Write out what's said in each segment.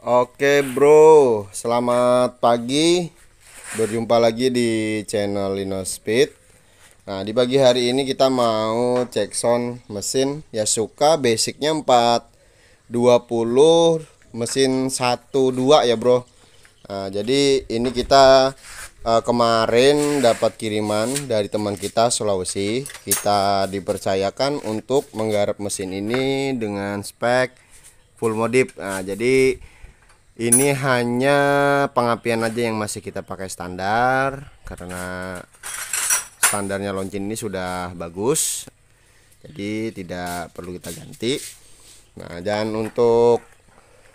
Oke bro, selamat pagi. Berjumpa lagi di channel Lino Speed. Nah di pagi hari ini kita mau cek sound mesin Yasuka basicnya 420 mesin 12 ya bro. Nah, jadi ini kita uh, kemarin dapat kiriman dari teman kita Sulawesi. Kita dipercayakan untuk menggarap mesin ini dengan spek full modif. Nah jadi ini hanya pengapian aja yang masih kita pakai standar karena standarnya loncin ini sudah bagus jadi tidak perlu kita ganti nah dan untuk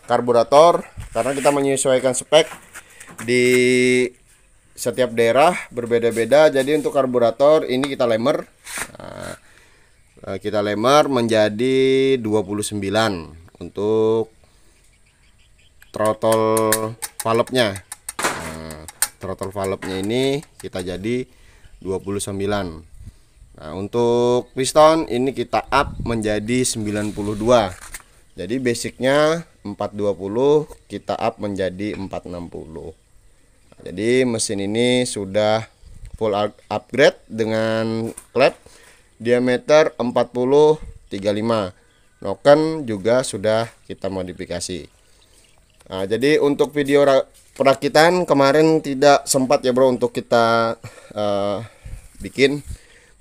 karburator karena kita menyesuaikan spek di setiap daerah berbeda-beda jadi untuk karburator ini kita lemer nah, eh, kita lemer menjadi 29 untuk trotol valve-nya. Nah, trotol valve-nya ini kita jadi 29. Nah, untuk piston ini kita up menjadi 92. Jadi basicnya 420 kita up menjadi 460. Nah, jadi mesin ini sudah full upgrade dengan klep diameter 40 35. Noken juga sudah kita modifikasi. Nah, jadi untuk video perakitan kemarin tidak sempat ya bro untuk kita uh, bikin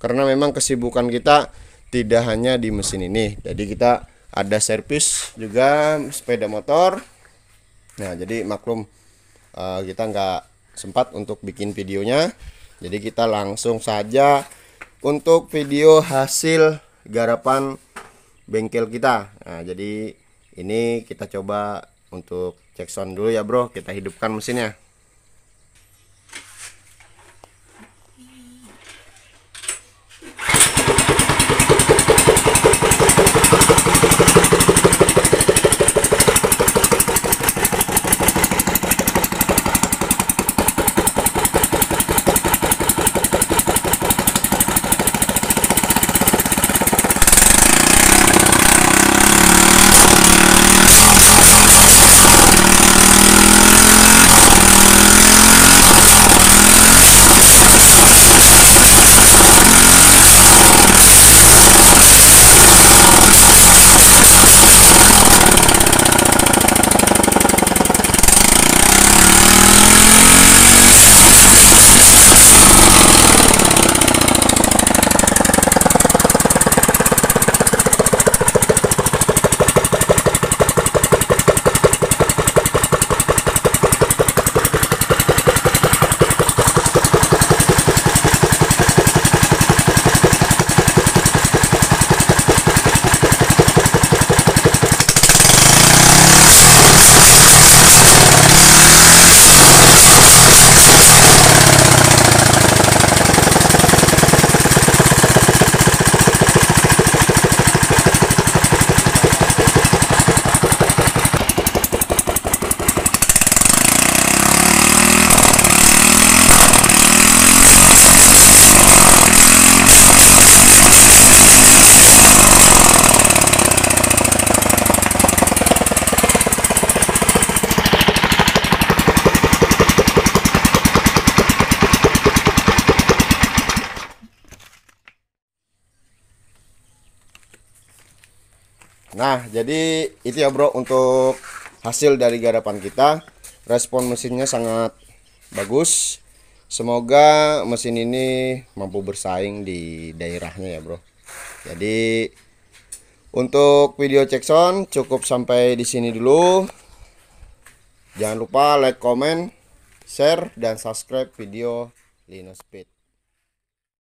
karena memang kesibukan kita tidak hanya di mesin ini. Jadi kita ada servis juga sepeda motor. Nah, jadi maklum uh, kita nggak sempat untuk bikin videonya. Jadi kita langsung saja untuk video hasil garapan bengkel kita. Nah, jadi ini kita coba untuk cek sound dulu ya bro kita hidupkan mesinnya Nah, jadi itu ya bro untuk hasil dari garapan kita. Respon mesinnya sangat bagus. Semoga mesin ini mampu bersaing di daerahnya ya bro. Jadi untuk video cek sound cukup sampai di sini dulu. Jangan lupa like, comment, share, dan subscribe video Linus Speed.